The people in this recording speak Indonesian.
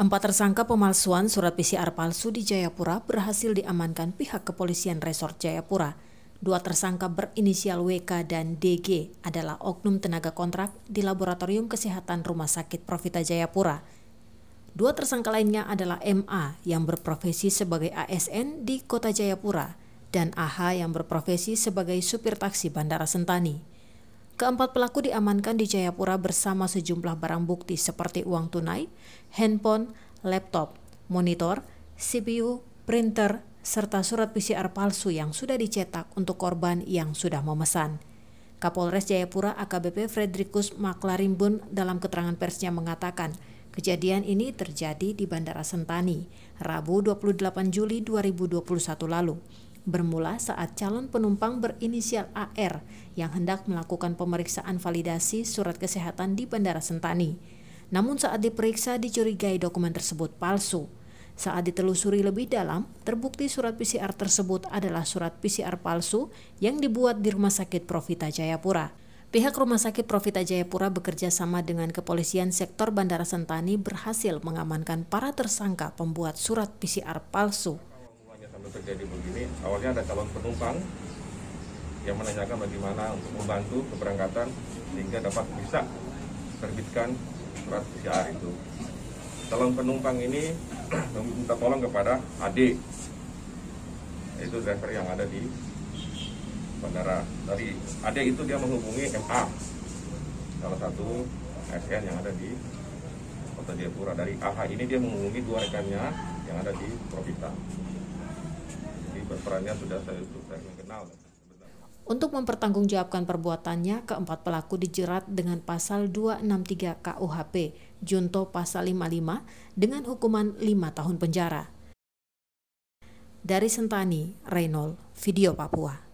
Empat tersangka pemalsuan surat PCR palsu di Jayapura berhasil diamankan pihak kepolisian Resort Jayapura. Dua tersangka berinisial WK dan DG adalah oknum tenaga kontrak di Laboratorium Kesehatan Rumah Sakit Profita Jayapura. Dua tersangka lainnya adalah MA yang berprofesi sebagai ASN di Kota Jayapura dan AH yang berprofesi sebagai supir taksi Bandara Sentani. Keempat pelaku diamankan di Jayapura bersama sejumlah barang bukti seperti uang tunai, handphone, laptop, monitor, CPU, printer, serta surat PCR palsu yang sudah dicetak untuk korban yang sudah memesan. Kapolres Jayapura AKBP Fredrikus Maklarimbun dalam keterangan persnya mengatakan, kejadian ini terjadi di Bandara Sentani, Rabu 28 Juli 2021 lalu bermula saat calon penumpang berinisial AR yang hendak melakukan pemeriksaan validasi surat kesehatan di Bandara Sentani. Namun saat diperiksa dicurigai dokumen tersebut palsu. Saat ditelusuri lebih dalam, terbukti surat PCR tersebut adalah surat PCR palsu yang dibuat di Rumah Sakit Profita Jayapura. Pihak Rumah Sakit Profita Jayapura bekerja sama dengan kepolisian sektor Bandara Sentani berhasil mengamankan para tersangka pembuat surat PCR palsu. Sampai terjadi begini, awalnya ada calon penumpang yang menanyakan bagaimana untuk membantu keberangkatan sehingga dapat bisa terbitkan surat PCR itu. Calon penumpang ini meminta tolong kepada adik yaitu driver yang ada di bandara. Dari adik itu dia menghubungi MA, salah satu ASN yang ada di Kota Jayapura. Dari AH ini dia menghubungi dua rekannya yang ada di Provita perannya sudah saya sudah mengenal. Untuk mempertanggungjawabkan perbuatannya, keempat pelaku dijerat dengan pasal 263 KUHP, junto pasal 55 dengan hukuman 5 tahun penjara. Dari Sentani, Reynold, Video Papua.